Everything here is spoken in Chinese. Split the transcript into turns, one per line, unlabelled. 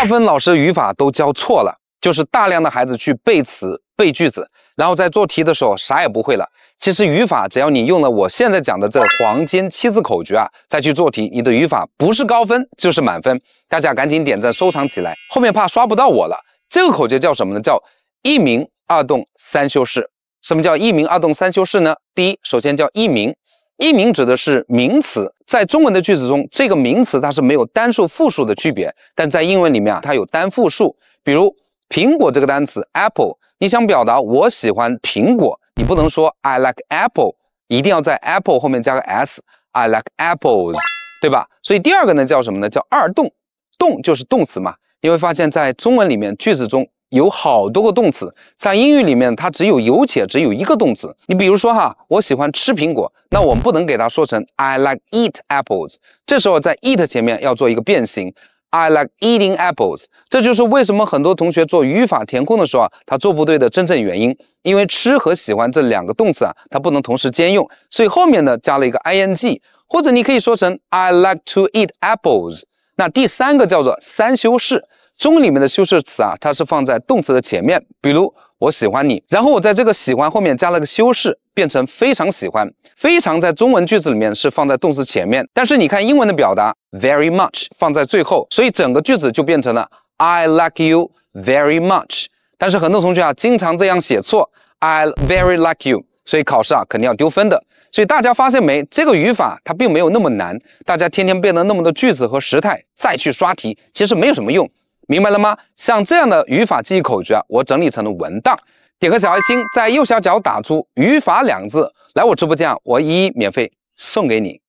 大分老师语法都教错了，就是大量的孩子去背词、背句子，然后在做题的时候啥也不会了。其实语法只要你用了我现在讲的这黄金七字口诀啊，再去做题，你的语法不是高分就是满分。大家赶紧点赞收藏起来，后面怕刷不到我了。这个口诀叫什么呢？叫一明二动三修饰。什么叫一明二动三修饰呢？第一，首先叫一明。一名指的是名词，在中文的句子中，这个名词它是没有单数、复数的区别，但在英文里面啊，它有单复数。比如苹果这个单词 apple，你想表达我喜欢苹果，你不能说 I like apple，一定要在 apple 后面加个 s，I like apples，对吧？所以第二个呢叫什么呢？叫二动，动就是动词嘛。你会发现在中文里面句子中。有好多个动词，在英语里面它只有有且只有一个动词。你比如说哈，我喜欢吃苹果，那我们不能给它说成 I like eat apples。这时候在 eat 前面要做一个变形，I like eating apples。这就是为什么很多同学做语法填空的时候啊，他做不对的真正原因，因为吃和喜欢这两个动词啊，它不能同时兼用，所以后面呢加了一个 I N G，或者你可以说成 I like to eat apples。那第三个叫做三修饰。中文里面的修饰词啊，它是放在动词的前面，比如我喜欢你，然后我在这个喜欢后面加了个修饰，变成非常喜欢。非常在中文句子里面是放在动词前面，但是你看英文的表达，very much 放在最后，所以整个句子就变成了 I like you very much。但是很多同学啊，经常这样写错，I very like you，所以考试啊肯定要丢分的。所以大家发现没，这个语法它并没有那么难，大家天天背了那么多句子和时态，再去刷题，其实没有什么用。明白了吗？像这样的语法记忆口诀啊，我整理成了文档，点个小爱心，在右下角打出“语法”两字，来我直播间，我一一免费送给你。